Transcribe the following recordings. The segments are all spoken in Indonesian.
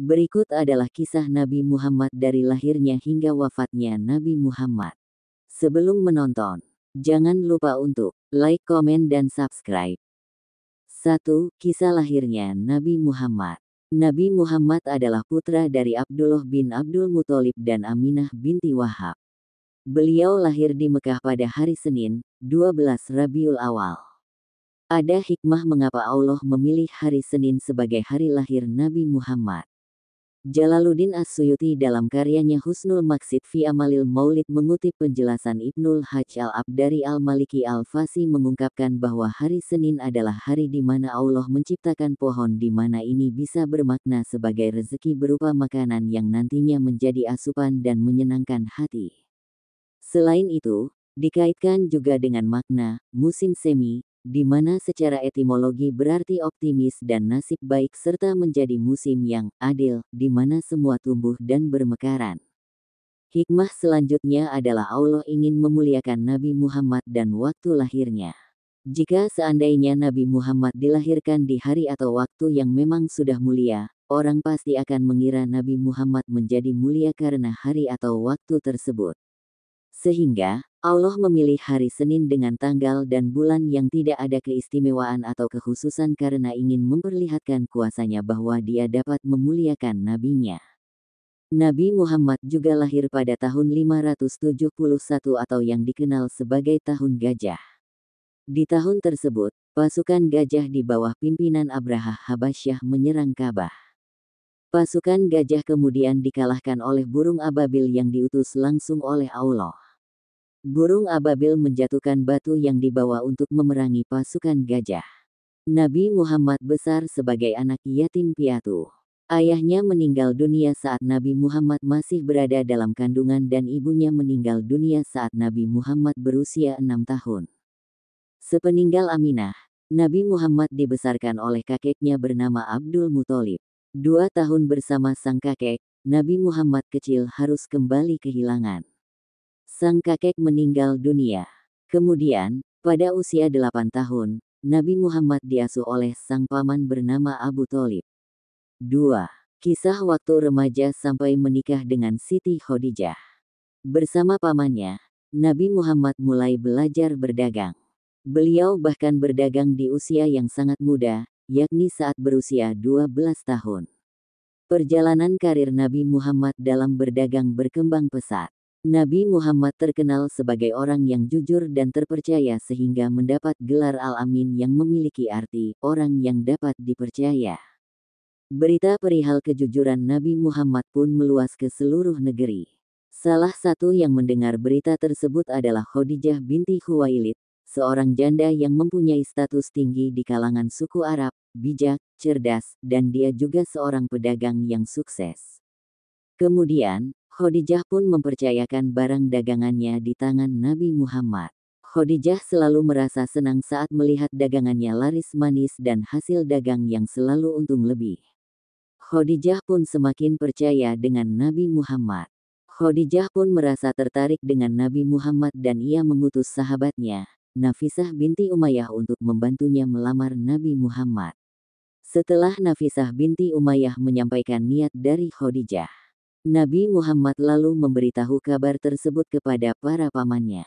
Berikut adalah kisah Nabi Muhammad dari lahirnya hingga wafatnya Nabi Muhammad. Sebelum menonton, jangan lupa untuk like, komen, dan subscribe. 1. Kisah lahirnya Nabi Muhammad Nabi Muhammad adalah putra dari Abdullah bin Abdul Muthalib dan Aminah binti Wahab. Beliau lahir di Mekah pada hari Senin, 12 Rabiul Awal. Ada hikmah mengapa Allah memilih hari Senin sebagai hari lahir Nabi Muhammad. Jalaluddin As-Suyuti dalam karyanya Husnul Maksid fi Amalil Maulid mengutip penjelasan Ibnul Hajj al-Ab dari Al-Maliki Al-Fasi mengungkapkan bahwa hari Senin adalah hari di mana Allah menciptakan pohon di mana ini bisa bermakna sebagai rezeki berupa makanan yang nantinya menjadi asupan dan menyenangkan hati. Selain itu, dikaitkan juga dengan makna musim semi di mana secara etimologi berarti optimis dan nasib baik serta menjadi musim yang adil, di mana semua tumbuh dan bermekaran. Hikmah selanjutnya adalah Allah ingin memuliakan Nabi Muhammad dan waktu lahirnya. Jika seandainya Nabi Muhammad dilahirkan di hari atau waktu yang memang sudah mulia, orang pasti akan mengira Nabi Muhammad menjadi mulia karena hari atau waktu tersebut. Sehingga, Allah memilih hari Senin dengan tanggal dan bulan yang tidak ada keistimewaan atau kekhususan karena ingin memperlihatkan kuasanya bahwa dia dapat memuliakan nabinya. Nabi Muhammad juga lahir pada tahun 571 atau yang dikenal sebagai Tahun Gajah. Di tahun tersebut, pasukan gajah di bawah pimpinan Abraha Habasyah menyerang Ka'bah. Pasukan gajah kemudian dikalahkan oleh burung ababil yang diutus langsung oleh Allah. Burung Ababil menjatuhkan batu yang dibawa untuk memerangi pasukan gajah. Nabi Muhammad besar sebagai anak yatim piatu. Ayahnya meninggal dunia saat Nabi Muhammad masih berada dalam kandungan dan ibunya meninggal dunia saat Nabi Muhammad berusia enam tahun. Sepeninggal Aminah, Nabi Muhammad dibesarkan oleh kakeknya bernama Abdul Muthalib. Dua tahun bersama sang kakek, Nabi Muhammad kecil harus kembali kehilangan sang kakek meninggal dunia. Kemudian, pada usia delapan tahun, Nabi Muhammad diasuh oleh sang paman bernama Abu Talib. 2. Kisah waktu remaja sampai menikah dengan Siti Khadijah. Bersama pamannya, Nabi Muhammad mulai belajar berdagang. Beliau bahkan berdagang di usia yang sangat muda, yakni saat berusia 12 tahun. Perjalanan karir Nabi Muhammad dalam berdagang berkembang pesat. Nabi Muhammad terkenal sebagai orang yang jujur dan terpercaya sehingga mendapat gelar Al-Amin yang memiliki arti orang yang dapat dipercaya. Berita perihal kejujuran Nabi Muhammad pun meluas ke seluruh negeri. Salah satu yang mendengar berita tersebut adalah Khadijah binti Khuwailid, seorang janda yang mempunyai status tinggi di kalangan suku Arab, bijak, cerdas, dan dia juga seorang pedagang yang sukses. Kemudian, Khadijah pun mempercayakan barang dagangannya di tangan Nabi Muhammad. Khadijah selalu merasa senang saat melihat dagangannya laris manis dan hasil dagang yang selalu untung lebih. Khadijah pun semakin percaya dengan Nabi Muhammad. Khadijah pun merasa tertarik dengan Nabi Muhammad dan ia mengutus sahabatnya, Nafisah binti Umayyah untuk membantunya melamar Nabi Muhammad. Setelah Nafisah binti Umayyah menyampaikan niat dari Khadijah, Nabi Muhammad lalu memberitahu kabar tersebut kepada para pamannya.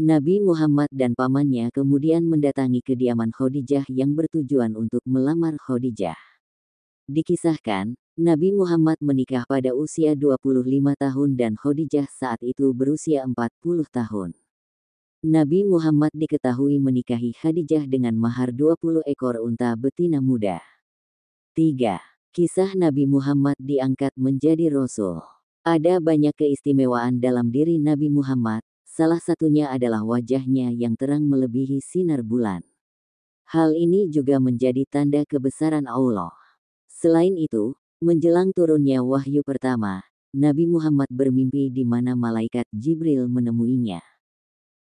Nabi Muhammad dan pamannya kemudian mendatangi kediaman Khadijah yang bertujuan untuk melamar Khadijah. Dikisahkan, Nabi Muhammad menikah pada usia 25 tahun dan Khadijah saat itu berusia 40 tahun. Nabi Muhammad diketahui menikahi Khadijah dengan mahar 20 ekor unta betina muda. 3 kisah Nabi Muhammad diangkat menjadi Rasul. Ada banyak keistimewaan dalam diri Nabi Muhammad, salah satunya adalah wajahnya yang terang melebihi sinar bulan. Hal ini juga menjadi tanda kebesaran Allah. Selain itu, menjelang turunnya wahyu pertama, Nabi Muhammad bermimpi di mana malaikat Jibril menemuinya.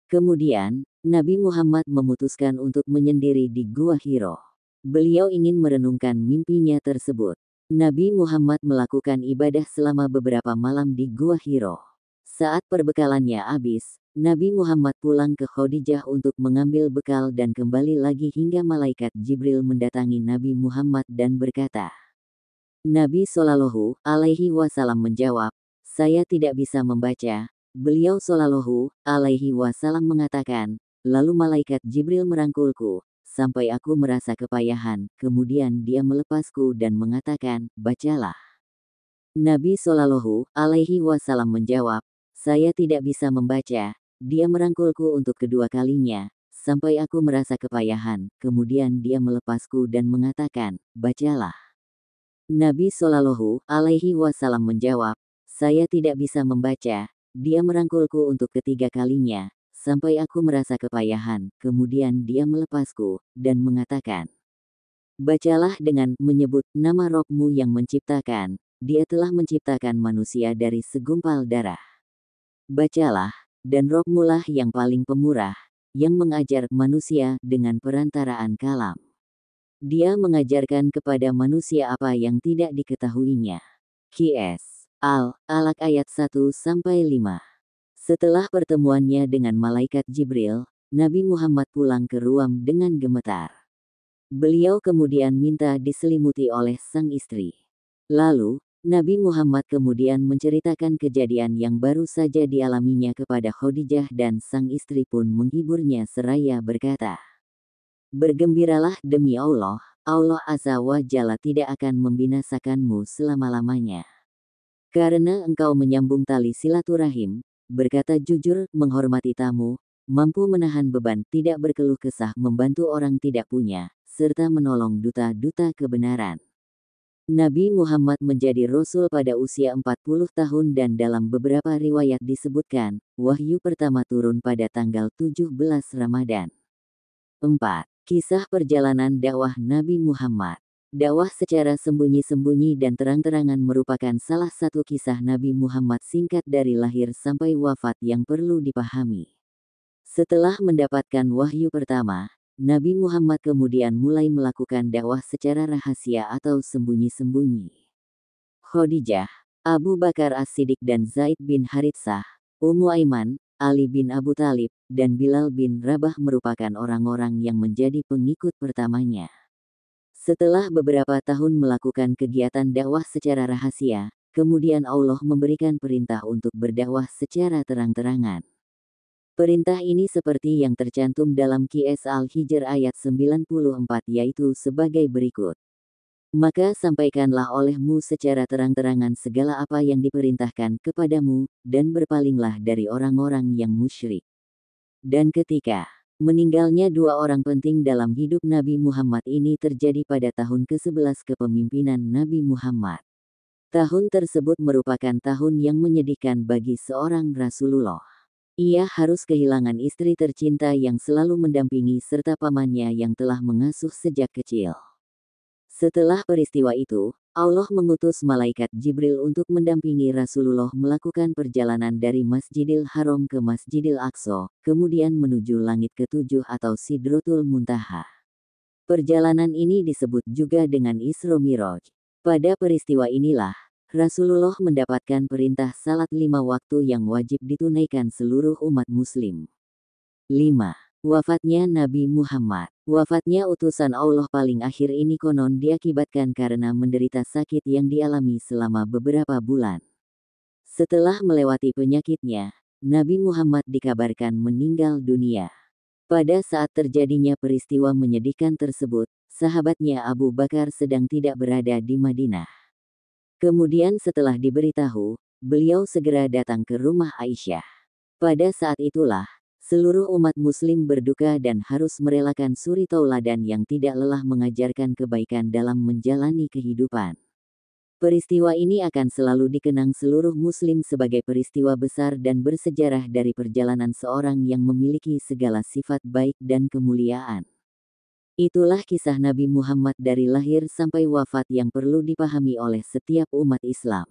Kemudian, Nabi Muhammad memutuskan untuk menyendiri di Gua Hiro. Beliau ingin merenungkan mimpinya tersebut. Nabi Muhammad melakukan ibadah selama beberapa malam di Gua Hiro. Saat perbekalannya habis, Nabi Muhammad pulang ke Khadijah untuk mengambil bekal dan kembali lagi hingga malaikat Jibril mendatangi Nabi Muhammad dan berkata, Nabi Shallallahu alaihi wasallam menjawab, "Saya tidak bisa membaca." Beliau Shallallahu alaihi wasallam mengatakan, lalu malaikat Jibril merangkulku, sampai aku merasa kepayahan, kemudian dia melepasku dan mengatakan, bacalah. Nabi Sallallahu Alaihi Wasallam menjawab, saya tidak bisa membaca. Dia merangkulku untuk kedua kalinya, sampai aku merasa kepayahan. Kemudian dia melepasku dan mengatakan, bacalah. Nabi Sallallahu Alaihi Wasallam menjawab, saya tidak bisa membaca. Dia merangkulku untuk ketiga kalinya, sampai aku merasa kepayahan, kemudian dia melepasku, dan mengatakan, Bacalah dengan menyebut nama rohmu yang menciptakan, dia telah menciptakan manusia dari segumpal darah. Bacalah, dan rohmulah yang paling pemurah, yang mengajar manusia dengan perantaraan kalam. Dia mengajarkan kepada manusia apa yang tidak diketahuinya. Q.S. Al, Alak ayat 1-5 setelah pertemuannya dengan malaikat Jibril, Nabi Muhammad pulang ke ruam dengan gemetar. Beliau kemudian minta diselimuti oleh sang istri. Lalu, Nabi Muhammad kemudian menceritakan kejadian yang baru saja dialaminya kepada Khadijah dan sang istri pun menghiburnya seraya berkata, Bergembiralah demi Allah, Allah Azza wa Jalla tidak akan membinasakanmu selama-lamanya. Karena engkau menyambung tali silaturahim, berkata jujur, menghormati tamu, mampu menahan beban, tidak berkeluh kesah, membantu orang tidak punya, serta menolong duta-duta kebenaran. Nabi Muhammad menjadi rasul pada usia 40 tahun dan dalam beberapa riwayat disebutkan, wahyu pertama turun pada tanggal 17 Ramadan. 4. Kisah perjalanan dakwah Nabi Muhammad Dakwah secara sembunyi-sembunyi dan terang-terangan merupakan salah satu kisah Nabi Muhammad singkat dari lahir sampai wafat yang perlu dipahami. Setelah mendapatkan wahyu pertama, Nabi Muhammad kemudian mulai melakukan dakwah secara rahasia atau sembunyi-sembunyi. Khadijah, Abu Bakar As-Siddiq dan Zaid bin Haritsah, Ummu Aiman, Ali bin Abu Talib, dan Bilal bin Rabah merupakan orang-orang yang menjadi pengikut pertamanya. Setelah beberapa tahun melakukan kegiatan dakwah secara rahasia, kemudian Allah memberikan perintah untuk berdakwah secara terang-terangan. Perintah ini seperti yang tercantum dalam Qis Al-Hijr ayat 94 yaitu sebagai berikut. Maka sampaikanlah olehmu secara terang-terangan segala apa yang diperintahkan kepadamu, dan berpalinglah dari orang-orang yang musyrik. Dan ketika Meninggalnya dua orang penting dalam hidup Nabi Muhammad ini terjadi pada tahun ke-11 kepemimpinan Nabi Muhammad. Tahun tersebut merupakan tahun yang menyedihkan bagi seorang Rasulullah. Ia harus kehilangan istri tercinta yang selalu mendampingi serta pamannya yang telah mengasuh sejak kecil. Setelah peristiwa itu, Allah mengutus malaikat Jibril untuk mendampingi Rasulullah melakukan perjalanan dari Masjidil Haram ke Masjidil Aqsa, kemudian menuju langit ketujuh atau Sidrotul Muntaha. Perjalanan ini disebut juga dengan Isra Miraj. Pada peristiwa inilah, Rasulullah mendapatkan perintah salat lima waktu yang wajib ditunaikan seluruh umat muslim. 5. Wafatnya Nabi Muhammad Wafatnya utusan Allah paling akhir ini konon diakibatkan karena menderita sakit yang dialami selama beberapa bulan. Setelah melewati penyakitnya, Nabi Muhammad dikabarkan meninggal dunia. Pada saat terjadinya peristiwa menyedihkan tersebut, sahabatnya Abu Bakar sedang tidak berada di Madinah. Kemudian setelah diberitahu, beliau segera datang ke rumah Aisyah. Pada saat itulah, Seluruh umat muslim berduka dan harus merelakan suri tauladan yang tidak lelah mengajarkan kebaikan dalam menjalani kehidupan. Peristiwa ini akan selalu dikenang seluruh muslim sebagai peristiwa besar dan bersejarah dari perjalanan seorang yang memiliki segala sifat baik dan kemuliaan. Itulah kisah Nabi Muhammad dari lahir sampai wafat yang perlu dipahami oleh setiap umat Islam.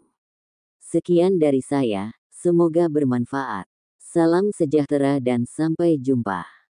Sekian dari saya, semoga bermanfaat. Salam sejahtera dan sampai jumpa.